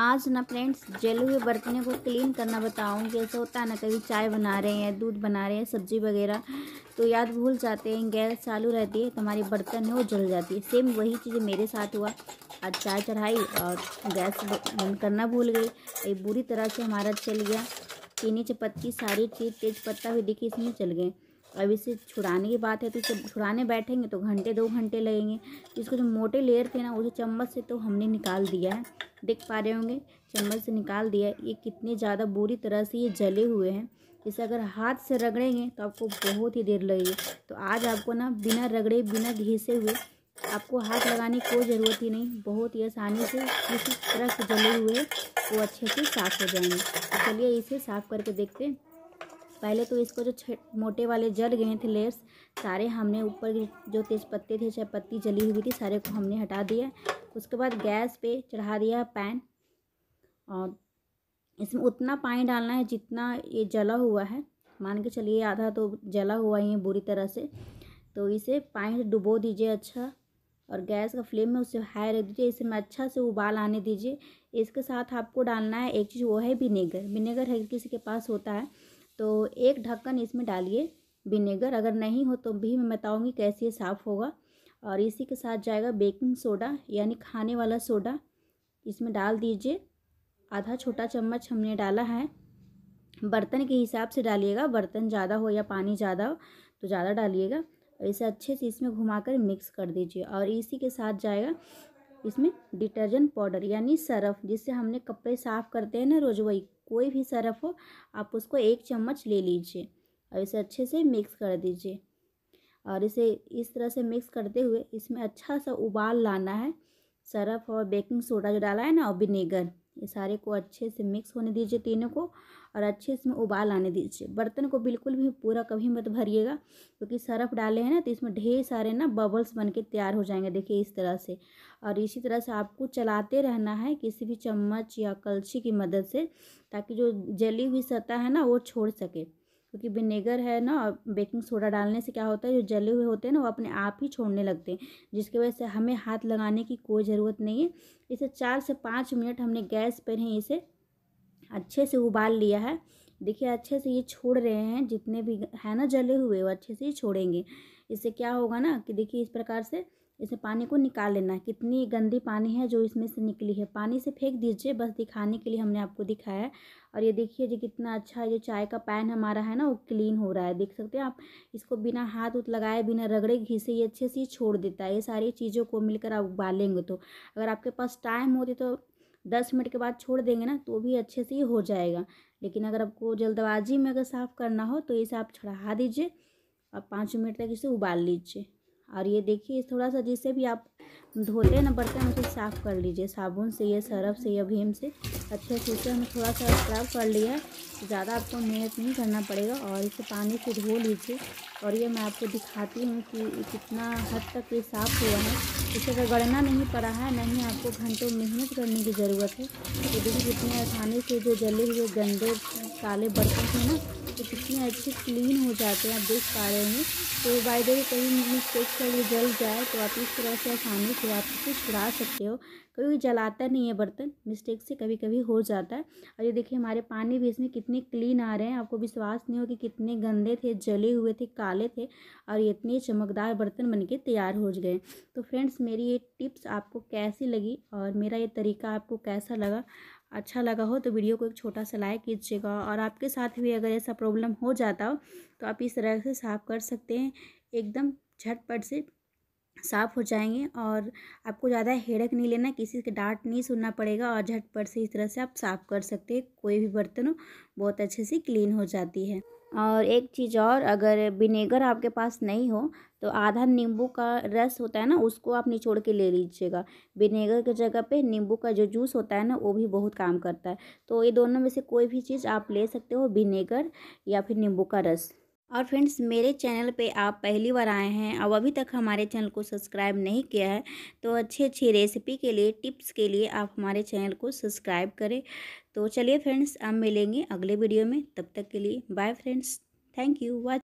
आज ना फ्रेंड्स जले हुए बर्तनों को क्लीन करना बताऊंगी ऐसा होता है ना कभी चाय बना रहे हैं दूध बना रहे हैं सब्जी वगैरह तो याद भूल जाते हैं गैस चालू रहती है तो हमारे बर्तन है वो जल जाती है सेम वही चीज़ मेरे साथ हुआ आज चाय चढ़ाई और गैस बंद करना भूल गई ये बुरी तरह से हमारा चल गया चीनी चपत्ती सारी चीज़ तेज पत्ता भी दिखी इसमें चल गए अब इसे छुड़ाने की बात है तो इसे छुड़ाने बैठेंगे तो घंटे दो घंटे लगेंगे इसको जो मोटे लेयर थे ना उसे चम्मच से तो हमने निकाल दिया है देख पा रहे होंगे चम्मच से निकाल दिया ये कितने ज़्यादा बुरी तरह से ये जले हुए हैं इसे अगर हाथ से रगड़ेंगे तो आपको बहुत ही देर लगेगी तो आज आपको ना बिना रगड़े बिना घिसे हुए आपको हाथ लगाने की कोई ज़रूरत ही नहीं बहुत ही आसानी से किसी तरह से जले हुए वो अच्छे से साफ़ हो जाएंगे तो चलिए इसे साफ़ करके देखते हैं पहले तो इसको जो मोटे वाले जल गए थे लेयर्स सारे हमने ऊपर जो तेज़ पत्ते थे चाहे पत्ती जली हुई थी सारे को हमने हटा दिया उसके बाद गैस पे चढ़ा दिया पैन और इसमें उतना पानी डालना है जितना ये जला हुआ है मान के चलिए आधा तो जला हुआ ही है बुरी तरह से तो इसे पानी से डुबो दीजिए अच्छा और गैस का फ्लेम में उसे हाई रख दीजिए इसमें अच्छा से उबाल आने दीजिए इसके साथ आपको डालना है एक चीज़ वो है विनेगर विनेगर है किसी के पास होता है तो एक ढक्कन इसमें डालिए विनेगर अगर नहीं हो तो भी मैं बताऊँगी कैसे साफ़ होगा और इसी के साथ जाएगा बेकिंग सोडा यानी खाने वाला सोडा इसमें डाल दीजिए आधा छोटा चम्मच हमने डाला है बर्तन के हिसाब से डालिएगा बर्तन ज़्यादा हो या पानी ज़्यादा हो तो ज़्यादा डालिएगा इसे अच्छे से इसमें घुमाकर मिक्स कर दीजिए और इसी के साथ जाएगा इसमें डिटर्जेंट पाउडर यानी सरफ जिससे हमने कपड़े साफ़ करते हैं ना रोज़ वही कोई भी सरफ हो आप उसको एक चम्मच ले लीजिए और इसे अच्छे से मिक्स कर दीजिए और इसे इस तरह से मिक्स करते हुए इसमें अच्छा सा उबाल लाना है सरफ और बेकिंग सोडा जो डाला है ना और विनेगर ये सारे को अच्छे से मिक्स होने दीजिए तीनों को और अच्छे इसमें उबाल आने दीजिए बर्तन को बिल्कुल भी पूरा कभी मत भरिएगा क्योंकि सर्फ डाले हैं ना तो इसमें ढेर सारे ना बबल्स बन के तैयार हो जाएंगे देखिए इस तरह से और इसी तरह से आपको चलाते रहना है किसी भी चम्मच या कलछी की मदद से ताकि जो जली हुई सतह है ना वो छोड़ सके क्योंकि विनेगर है ना बेकिंग सोडा डालने से क्या होता है जो जले हुए होते हैं ना वो अपने आप ही छोड़ने लगते हैं जिसकी वजह से हमें हाथ लगाने की कोई ज़रूरत नहीं है इसे चार से पाँच मिनट हमने गैस पर ही इसे अच्छे से उबाल लिया है देखिए अच्छे से ये छोड़ रहे हैं जितने भी है ना जले हुए वो अच्छे से ही छोड़ेंगे इससे क्या होगा ना कि देखिए इस प्रकार से इसे पानी को निकाल लेना है कितनी गंदी पानी है जो इसमें से निकली है पानी से फेंक दीजिए बस दिखाने के लिए हमने आपको दिखाया है और ये देखिए जी कितना अच्छा ये चाय का पैन हमारा है ना वो क्लीन हो रहा है देख सकते हैं आप इसको बिना हाथ उत लगाए बिना रगड़े घी से ये अच्छे से छोड़ देता है ये सारी चीज़ों को मिलकर आप उबालेंगे तो अगर आपके पास टाइम होती तो दस मिनट के बाद छोड़ देंगे ना तो भी अच्छे से ही हो जाएगा लेकिन अगर आपको जल्दबाजी में अगर साफ़ करना हो तो इसे आप छड़ा दीजिए और पाँच मिनट तक इसे उबाल लीजिए और ये देखिए थोड़ा सा जिससे भी आप धोते हैं ना बर्तन उसे साफ़ कर लीजिए साबुन से या सरफ से या भीम से अच्छे से उसे हमें थोड़ा सा स्क्रब कर लिया ज़्यादा आपको मेहनत नहीं करना पड़ेगा और इसे पानी से धो लीजिए और ये मैं आपको दिखाती हूँ कि कितना हद तक ये साफ़ हुआ है इसे अगर गड़ना नहीं पड़ा है ना ही आपको घंटों मेहनत करने की ज़रूरत है तो देखिए कितने आसानी से जो जले हुए गंदे काले बर्तन थे ना तो कितने अच्छे क्लीन हो जाते हैं आप देख पा रहे हैं तो बाय दे कहीं मिस्टेक से ये जल जाए तो आप इस तरह से आसानी से आप इसे छुड़ा सकते हो कभी जलाता नहीं है बर्तन मिस्टेक से कभी कभी हो जाता है और ये देखिए हमारे पानी भी इसमें कितने क्लीन आ रहे हैं आपको विश्वास नहीं हो कि कितने गंदे थे जले हुए थे काले थे और ये इतने चमकदार बर्तन बन के तैयार हो गए तो फ्रेंड्स मेरी ये टिप्स आपको कैसी लगी और मेरा ये तरीका आपको कैसा लगा अच्छा लगा हो तो वीडियो को एक छोटा सा लाइक कीजिएगा और आपके साथ भी अगर ऐसा प्रॉब्लम हो जाता हो तो आप इस तरह से साफ़ कर सकते हैं एकदम झटपट से साफ़ हो जाएंगे और आपको ज़्यादा हेडक नहीं लेना किसी के डांट नहीं सुनना पड़ेगा और झटपट से इस तरह से आप साफ़ कर सकते हैं कोई भी बर्तन हो बहुत अच्छे से क्लीन हो जाती है और एक चीज़ और अगर विनेगर आपके पास नहीं हो तो आधा नींबू का रस होता है ना उसको आप निचोड़ के ले लीजिएगा विनेगर के जगह पे नींबू का जो जूस होता है ना वो भी बहुत काम करता है तो ये दोनों में से कोई भी चीज़ आप ले सकते हो विनेगर या फिर नींबू का रस और फ्रेंड्स मेरे चैनल पे आप पहली बार आए हैं और अभी तक हमारे चैनल को सब्सक्राइब नहीं किया है तो अच्छी अच्छी रेसिपी के लिए टिप्स के लिए आप हमारे चैनल को सब्सक्राइब करें तो चलिए फ्रेंड्स अब मिलेंगे अगले वीडियो में तब तक के लिए bye friends thank you watch